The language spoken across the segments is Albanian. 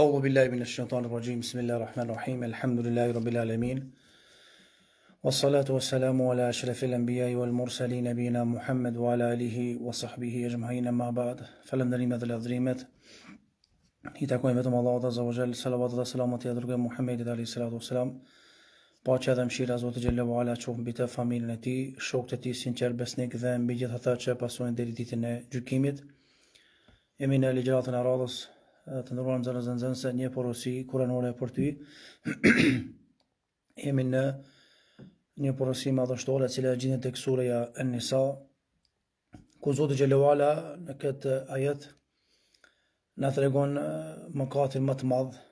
A'udhu billahi min ash-shaytanir-rajim, bismillahir-rahmanir-rahim, elhamdulillahi rabbil-alamin wa salatu wa salamu ala ashrafi l-anbiya i wal mursali nabina muhammed wa ala alihi wa sahbihi jemhajina ma ba'd falem nërimet dhe l-azrimet hita ku emetum allahu tazawajalli salawat dhe salamat e adrghe muhammedin a.s. pa qe adam shiraz wa tajalli wa ala qovim bita famin në ti shok të ti sinqer besnik dhe mbi të të qepa sënën dhe liditin e gjykimit. emin e l e radus Eh, të ndërruar në zënë zënë se një porosi kuranore për ty. Jemi në një porosi madhështore cilë e gjithë të kësureja në njësa, ku Zotë Gjellewala në këtë ajet në të regon eh, më më të madhë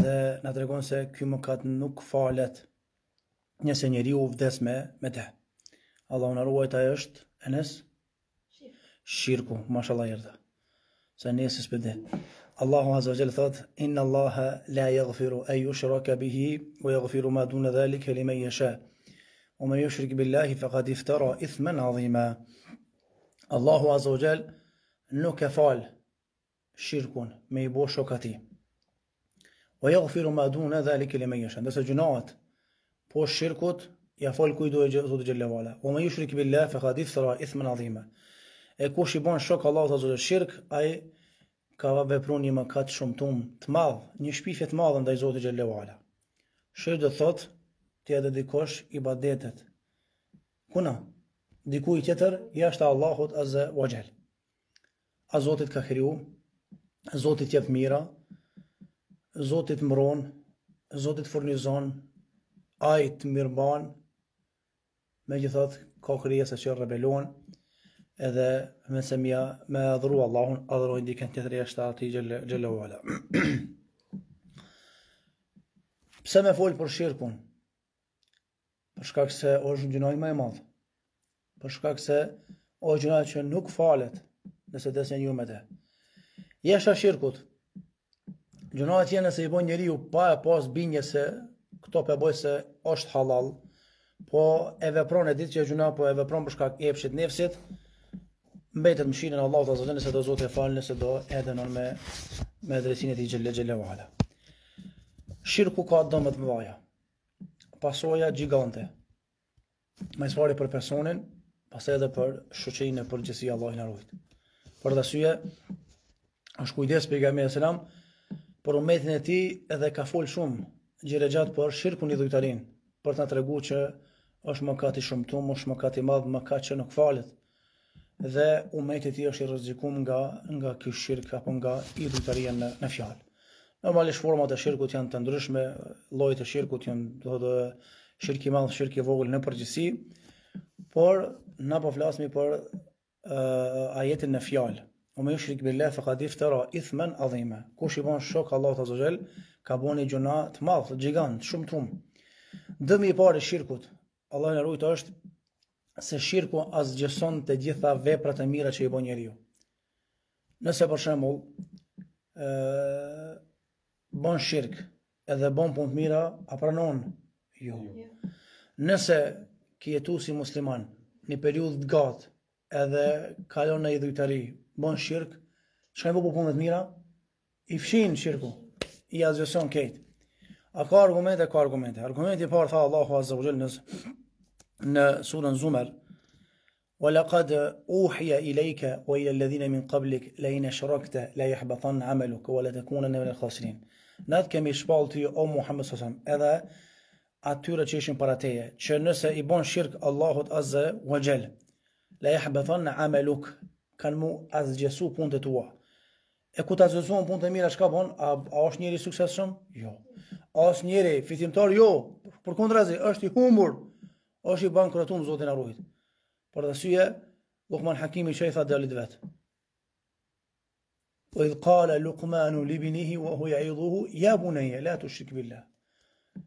dhe në të regon se kjo më katë nuk falet njëse njëri u vdesme me te. Allah unë arruaj të ajështë, enes? Shirku, mashallah jërda. Så neses bedel. Allahu Azza wa Jalla thot, Inna Allaha la yaghfiru an yushraka bihi wa yaghfiru ma duna dhalika liman yasha. Wa man yushrik billahi faqad iftara ithman azima. Allahu Azza wa Jalla nuk e fal shirkun me i bo shokati. Wa yaghfiru ma duna dhalika liman yasha. Ndërsa gjunat po shirkut ja fal kujt do Zoti Xhelalu ala. Wa man yushrik billahi faqad iftara ithman azima. E kush i bën shok Allahu ta zotë shirk, ai ka vepru një mëkat shumëtum të madh, një shpifje të madhe ndaj Zotit xhelleu ala. Shë do thot ti e dedikosh ibadetet. Kuna? Diku i tjetër jashtë Allahut azza wa jall. A Zotit ka kriju, a Zotit jep mira, Zotit mëron, Zotit furnizon, a i të mirëban, me gjithat ka kërjes e që rebelon, edhe me se mja me adhuru Allahun, adhuru i diken tjetëri e shtë ati gjellë u ala. Pse me folë për shirkun? Për shkak se o është në gjënoj ma e madhë. Për shkak se o është gjënoj që nuk falet nëse se desin një me te. Jesha shirkut. Gjënoj të jene se i boj njëri ju pa e pas binje se këto pe po se është halal, po e vepron e ditë që e gjënoj po e vepron për shkak e pëshit nefësit, mbetet në shinën Allahu ta zotën se do e fal nëse do edhe në me me drejtinë e tij xhel xhelle wala. Shirku ka dëmë të mëdha. Pasoja gjigante. Më sfori për personin, pastaj edhe për shoqërinë e përgjithësi Allahu na ruajt. Për syje, është kujdes pejgamberi selam për umetin e tij edhe ka fol shumë gjire gjatë për shirku një dhujtarin, për të në tregu që është më kati shumëtu, më shumë kati madhë, më kati që nuk falet, dhe umeti i tij është i rrezikuar nga nga ky shirk apo nga idhujtaria në në fjalë. Normalisht format e shirkut janë të ndryshme, llojet e shirkut janë do të shirki i madh, shirki i vogël në përgjithësi, por na po flasim për uh, ajetin në fjalë. O me shirk bile fa ka dif të ra, Kush i bën shok Allah të zëgjel, ka bon i gjuna të madhë, gjigant, shumë tum Dëmi i pare shirkut, Allah në rujt është se shirku as të gjitha veprat e mira që i bën njeriu. Nëse për shembull, ë bon shirq edhe bon punë të mira, a pranon? Jo. jo. Nëse ki jetu si musliman, një periudhë të gatë, edhe kalon në idhujtari, bon shirq, çka i bën punë të mira, i fshin shirku. I azhëson këtë. A ka argumente, ka argumente. Argumenti i parë tha Allahu Azza wa Jalla në surën Zumer wa laqad uhiya ilayka wa ila alladhina min qablik la in sharakta la yahbathan 'amaluka wa la takuna min khasirin nat kem i o muhammed sallallahu edhe atyre që ishin para teje nëse i bon shirq allahut azza wa jall la yahbathan 'amaluk kan mu azgjesu punte tua e ku ta zezon punte mira çka bon a a njëri njeri suksesshëm jo a është njëri fitimtar jo por kontrazi është i humbur është i banë zotin arruhit. Për dhe syje, Lukman Hakimi që i tha dalit vetë. O idhë kala Lukmanu libinihi wa huja i dhuhu, ja buneje, la tushrik billah, billa.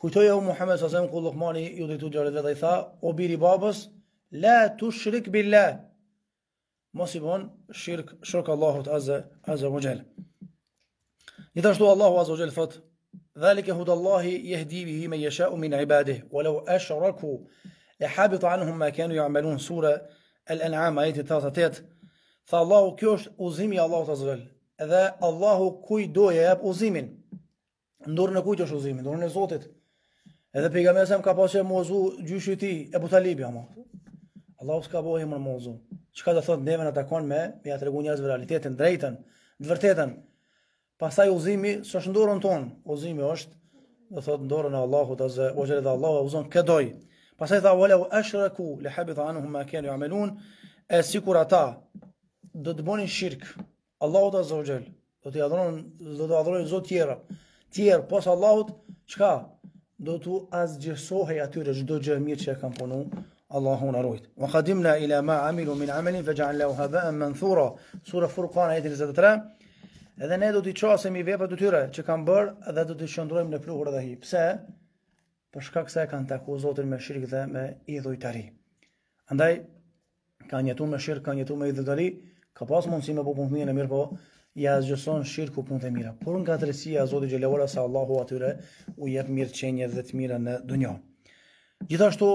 Kujtoja u Muhammed sa zemë ku Lukmani ju dhe të tha, o biri babës, la tushrik billah, billa. Mos i bonë shirkë shirkë Allahut Azze, Azze Mujel. Një të ashtu Allahu Azze Mujel fëtë, dhalike hudallahi jehdi bihi me jesha min ibadih, walau është rëku e habit anëhum ma kenu ju amelun sura el 38, tha Allahu kjo është uzimi Allahu të zvel, edhe Allahu kuj doje e jabë uzimin, ndurë në kujtë është uzimin, ndurë në zotit, edhe pigamesem ka pasë që muazu gjyshu ti, e butalibja ma, Allahu s'ka bohe më në muazu, që ka të thotë neve në takon me, me ja të regu njëzve realitetin, drejten, dëvërtetën, Pastaj udhëzimi, ç'është ndorën ton, udhëzimi është, do thot ndorën e Allahut azza, o xhelal Allahu, u zon këdoj. Pastaj tha wala ashraku li habith anhum ma kanu ya'malun, asikur ata do të bënin shirk. Allahu azza o xhel, do të adhurojnë do të adhurojnë zot tjerë. Tjerë pos Allahut, çka? Do të azgjësohej atyre çdo gjë mirë që kanë punuar. Allahu na rojt. Wa qadimna ila ma amilu min amalin faj'alnahu haba'an manthura. Sura Furqan ayat edhe ne do t'i qasemi vepër të tyre që kanë bërë dhe do t'i qëndrojmë në pluhur dhe hi. Pse? Për shkak se kanë taku Zotin me shirkë dhe me idhujtari. Andaj, ka njetu me shirkë, ka njetu me idhujtari, ka pas mundësi me po punë mirë në mirë, po ja zgjëson shirkë u punë të mira. Por nga të resia Zotin Gjelevora sa Allahu atyre u jep mirë qenje dhe të mira në dunjo. Gjithashtu,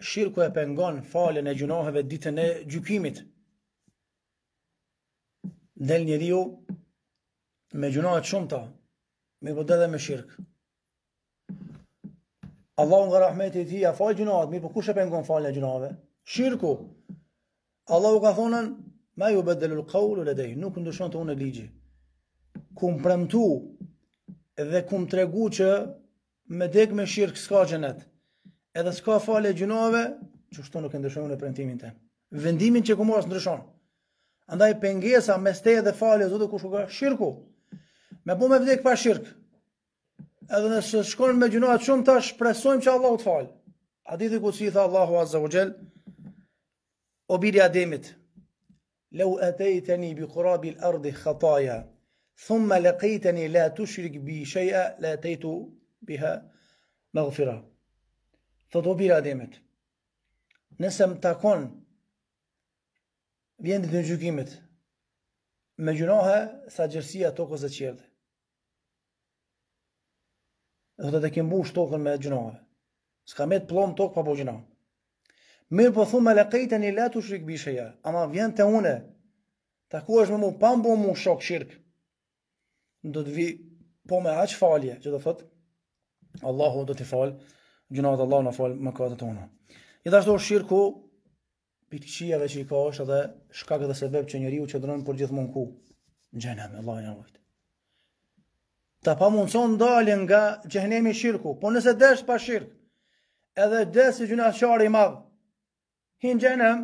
shirkë e pengon falën e gjunoheve ditën e gjykimit. Del njeriu me gjunahet shumë ta, me vëdhe dhe me shirkë. Allah nga rahmeti ti, a falë gjunahet, mirë për po kushe pengon falën e gjunahet? Shirkë. Allah u ka thonën, ma ju bedhe lëllë u le nuk ndërshon të unë e ligji. Kum premtu, dhe kum tregu që, me dek me shirkë s'ka gjenet, edhe s'ka falë e gjunahet, që shto nuk e ndërshon unë e premtimin të. Vendimin që kumorës ndërshon, Andaj pengesa me steje dhe falje zotë kushu ka shirku, me bu me vdek pa shirk. Edhe nëse shkon me gjuna shumë tash presojmë që Allahu të fal. A ditë ku si tha Allahu Azza wa Jell? O bir ya demit. Law ataytani bi qurab al-ard khataaya, thumma laqaytani la tushrik bi shay'in la ataytu biha maghfira. Thot o bir demit. Nëse më takon vjen në gjykimit me gjunoha sa gjërsia tokës e qerdë dhe të të kemë bush tokën me gjënohën. s'ka me të plomë tokë pa po gjënohën. Mirë po thumë me lekejtë e një letu shrikë bishëja. Ama vjen të une. Ta ku është me mu pambu mu shokë shirkë. do të vi po me aq falje. Që do thot, Allahu do të falë. Gjënohën dhe Allahu në falë më këtë të unë. Një të do shirkë ku për dhe që i ka është dhe shkakë dhe se që njëri u që dërënë për gjithë mund ku. Gjenem, Allah e në të pa mundëson dalin nga gjëhnemi shirku, po nëse desh pa shirkë, edhe desh si gjuna shari i madhë, hinë gjenëm,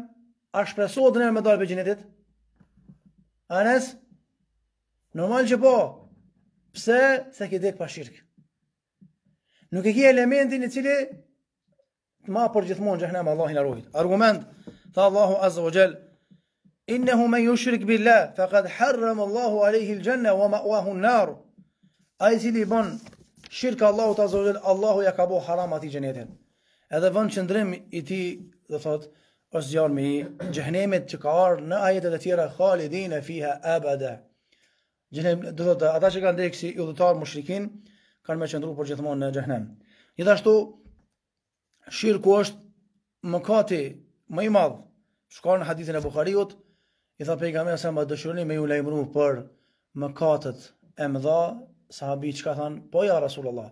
a shpreso dhe nërë me dalë për gjenetit? Anes, normal që po, pse se ki dek pa shirkë? Nuk e ki elementin i cili ma për gjithmonë gjëhnemi Allahin Arruhit. Argument, tha Allahu Azza o Gjellë, Innehu me ju shirkë billa, fa kad harrem Allahu aleyhi l-gjenne, wa ma uahun narë, A i cili ban shirkë Allahu të azogjel, Allahu ja ka bo haram ati gjenetin. Edhe vën qëndrim i ti, dhe thot, është zjarë me i gjëhnemit që ka arë në ajetet e tjera, khalidin e fiha abada. Gjëhnem, dhe thot, ata që kanë dhekë si i udhëtarë mushrikin, kanë me qëndru për gjithmonë në gjëhnem. Gjithashtu, shirkë është më kati, më i madhë, shkarë në hadithin e Bukhariot, i tha pejga me se më dëshurni me ju lejmëru për më katët e mëdha, sahabi që ka thanë, po ja Rasulullah,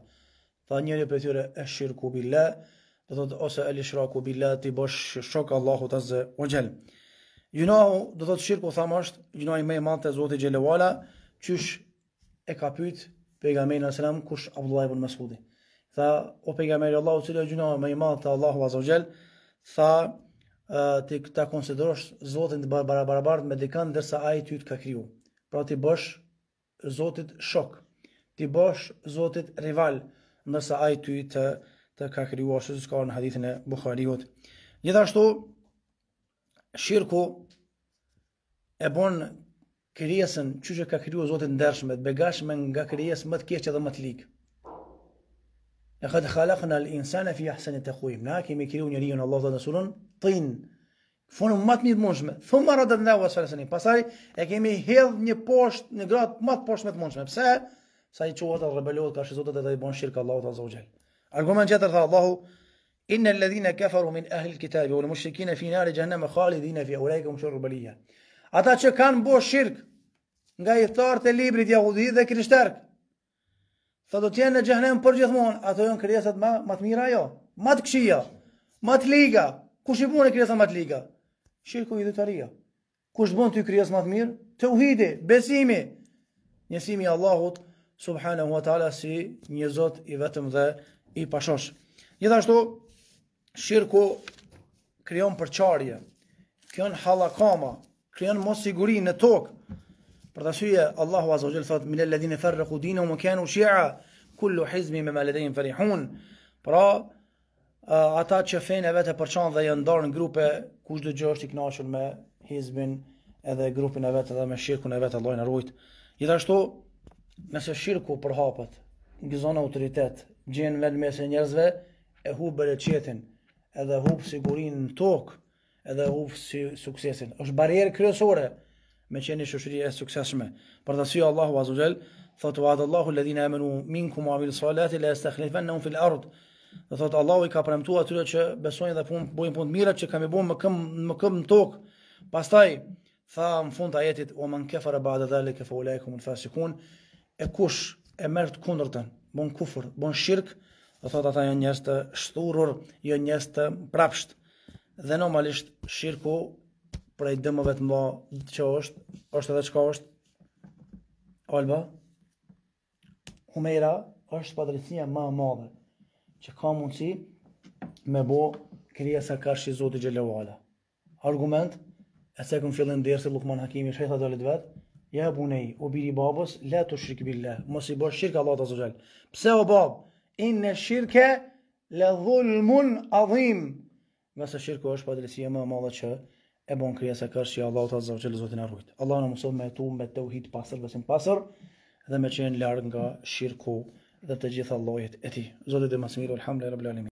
tha njëri për tyre e shirku bille dhe thot ose e lishraku bille ti bësh shok Allahu të zë o gjelë. Gjunahu, dhe thot shirku thamasht, gjunahu i me i matë të Zoti gjelewala, qësh e ka pyt, pejgamej në selam, kush Abdullah ibn Mesudi. Tha, o pejgamej në Allahu, cilë e gjunahu me i matë të Allahu a zë o gjelë, tha, ti ta konsiderosh zotin të barabarabart me dikën, dërsa a ty të ka kriju. Pra ti bësh zotit shok ti bosh zotit rival nësa ai ty të të ka krijuar ashtu ka në hadithin e Buhariut. Gjithashtu shirku e bën krijesën çuçi që ka krijuar zotit ndershme të begashme nga krijesë më të keqe dhe më të lig. Ne ka xhalaqna al insana fi ahsani taqwim. Na kemi e krijuën njeriu në Allah dhe Resulun tin Fonë më të mirë mundshme. Fonë marrë dot ndaj vasfalesani. Pastaj e kemi hedh një poshtë, një grad më të më të mundshme. Pse? sa i quhat o rebelohet ka shi zotet edhe i bon shirkë Allahu të azogjel. Argument qëtër tha Allahu, inë në ledhine kefaru min ehlil kitabi, u në mushrikin e finari gjenem e khali dhine fi aurejka më shurru bëllihja. Ata që kanë bo shirkë nga i thartë të librit jahudi dhe krishterë, Tha do tjenë në gjëhnem për gjithmonë, ato jonë kërjesat ma, ma të mira jo, ma të këshia, ma të liga, kush i bunë e kërjesat ma të liga? Shirë ku i dhëtaria, kush bunë të i kërjesat ma të mirë? Të uhidi, besimi, njësimi Allahut, subhanahu wa taala si një zot i vetëm dhe i pashosh. Gjithashtu shirku krijon përçarje. Kjo në hallakama, krijon mos siguri në tokë. Për të syje, Allahu Azza wa Jalla thot: e ferre farraqu dinahum wa kanu shi'a, kullu hizbin bima ladayhim farihun." Pra, uh, ata që e vetë përçan dhe janë ndarë në grupe, kushdo gjë është i kënaqur me hizbin edhe grupin e vetë dhe me shirkun e vetë Allah në rujtë. Gjithashtu, nëse shirku përhapët, gizon autoritet, gjenë vend mes e njerëzve, e hubë edhe hubë sigurin në tokë, edhe hubë si suksesin. është barjerë kryesore me qenë një e sukseshme. Për të si Allahu Azuzel, thotë wa adallahu ledhina e menu minku mu amil salat le le estekhlifen në unë fil ardë. Dhe thotë Allahu i ka premtu atyre që besojnë dhe pun, bojnë pun të mirët që kam i bojnë më këm, më këm në tokë. Pastaj, tha në fund të ajetit, o man kefar e ba dhe dhe le u në fasikun, e kush e merr të kundërtën, bon kufër, bon shirk, do thotë ata janë njerëz të shturur, jo njerëz të prapsht. Dhe normalisht shirku prej dëmëve të mba që është, është edhe çka është, Alba, Humera është më e madhe, që ka mundësi me bo krija sa ka shi Zotë Gjellewala. Argument, e se këmë fillin dërë Lukman Hakimi shëjtë atë dëllit vetë, Ja bunej, o biri babës, la të shirkë billa, mos i bësh shirkë Allah të zëgjel. Pse o babë, inë në shirke, le dhulmun adhim. Nga se shirkë është padrësi e më madhe që e bon kërja se kërë që Allah të zëgjel zotin e rrujt. Allah në mësot me tu me të uhit pasër, besim pasër, dhe me qenë lërë nga shirkë dhe të gjithë Allahit e ti. Zotit dhe masë mirë, e rabbi alimin.